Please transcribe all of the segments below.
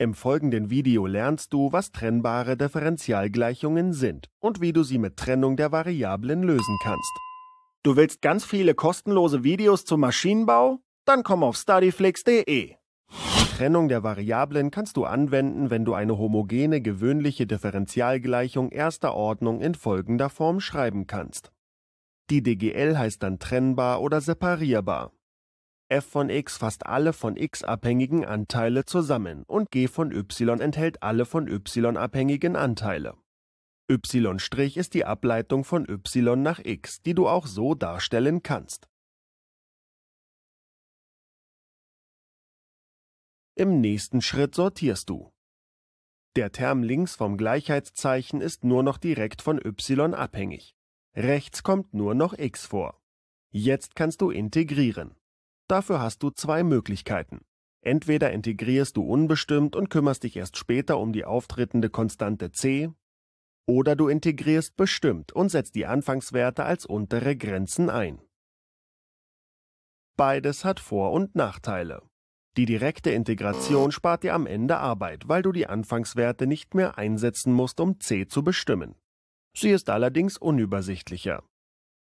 Im folgenden Video lernst du, was trennbare Differentialgleichungen sind und wie du sie mit Trennung der Variablen lösen kannst. Du willst ganz viele kostenlose Videos zum Maschinenbau? Dann komm auf studyflix.de. Trennung der Variablen kannst du anwenden, wenn du eine homogene gewöhnliche Differentialgleichung erster Ordnung in folgender Form schreiben kannst. Die DGL heißt dann trennbar oder separierbar f von x fasst alle von x abhängigen Anteile zusammen und g von y enthält alle von y abhängigen Anteile. y' ist die Ableitung von y nach x, die du auch so darstellen kannst. Im nächsten Schritt sortierst du. Der Term links vom Gleichheitszeichen ist nur noch direkt von y abhängig. Rechts kommt nur noch x vor. Jetzt kannst du integrieren. Dafür hast du zwei Möglichkeiten. Entweder integrierst du unbestimmt und kümmerst dich erst später um die auftrittende Konstante c, oder du integrierst bestimmt und setzt die Anfangswerte als untere Grenzen ein. Beides hat Vor- und Nachteile. Die direkte Integration spart dir am Ende Arbeit, weil du die Anfangswerte nicht mehr einsetzen musst, um c zu bestimmen. Sie ist allerdings unübersichtlicher.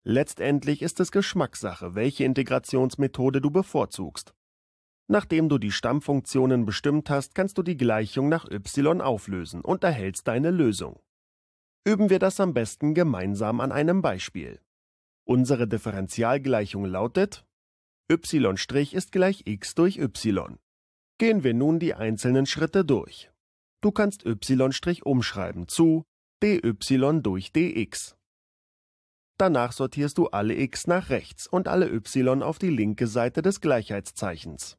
Letztendlich ist es Geschmackssache, welche Integrationsmethode du bevorzugst. Nachdem du die Stammfunktionen bestimmt hast, kannst du die Gleichung nach y auflösen und erhältst deine Lösung. Üben wir das am besten gemeinsam an einem Beispiel. Unsere Differentialgleichung lautet y' ist gleich x durch y. Gehen wir nun die einzelnen Schritte durch. Du kannst y' umschreiben zu dy durch dx. Danach sortierst du alle x nach rechts und alle y auf die linke Seite des Gleichheitszeichens.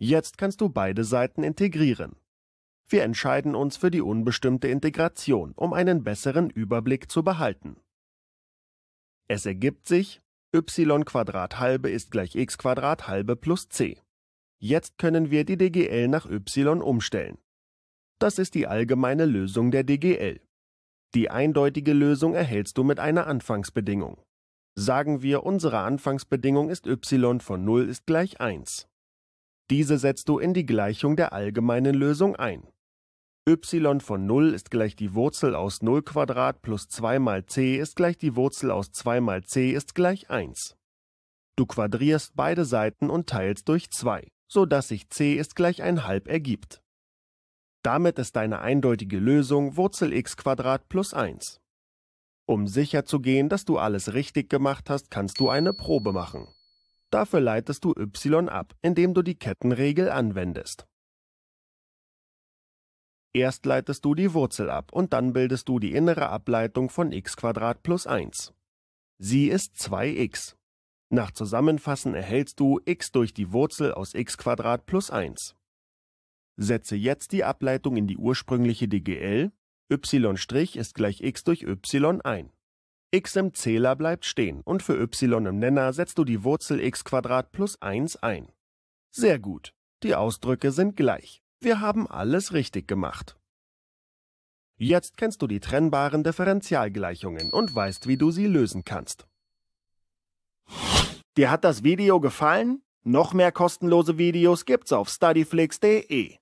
Jetzt kannst du beide Seiten integrieren. Wir entscheiden uns für die unbestimmte Integration, um einen besseren Überblick zu behalten. Es ergibt sich, y halbe ist gleich x halbe plus c. Jetzt können wir die DGL nach y umstellen. Das ist die allgemeine Lösung der DGL. Die eindeutige Lösung erhältst du mit einer Anfangsbedingung. Sagen wir, unsere Anfangsbedingung ist y von 0 ist gleich 1. Diese setzt du in die Gleichung der allgemeinen Lösung ein. y von 0 ist gleich die Wurzel aus 0 Quadrat plus 2 mal c ist gleich die Wurzel aus 2 mal c ist gleich 1. Du quadrierst beide Seiten und teilst durch 2, sodass sich c ist gleich ein halb ergibt. Damit ist deine eindeutige Lösung Wurzel x plus 1. Um sicherzugehen, dass du alles richtig gemacht hast, kannst du eine Probe machen. Dafür leitest du y ab, indem du die Kettenregel anwendest. Erst leitest du die Wurzel ab und dann bildest du die innere Ableitung von x plus 1. Sie ist 2x. Nach Zusammenfassen erhältst du x durch die Wurzel aus x plus 1. Setze jetzt die Ableitung in die ursprüngliche DGL, y' ist gleich x durch y ein. x im Zähler bleibt stehen und für y im Nenner setzt du die Wurzel x plus 1 ein. Sehr gut, die Ausdrücke sind gleich. Wir haben alles richtig gemacht. Jetzt kennst du die trennbaren Differentialgleichungen und weißt, wie du sie lösen kannst. Dir hat das Video gefallen? Noch mehr kostenlose Videos gibt's auf studyflix.de.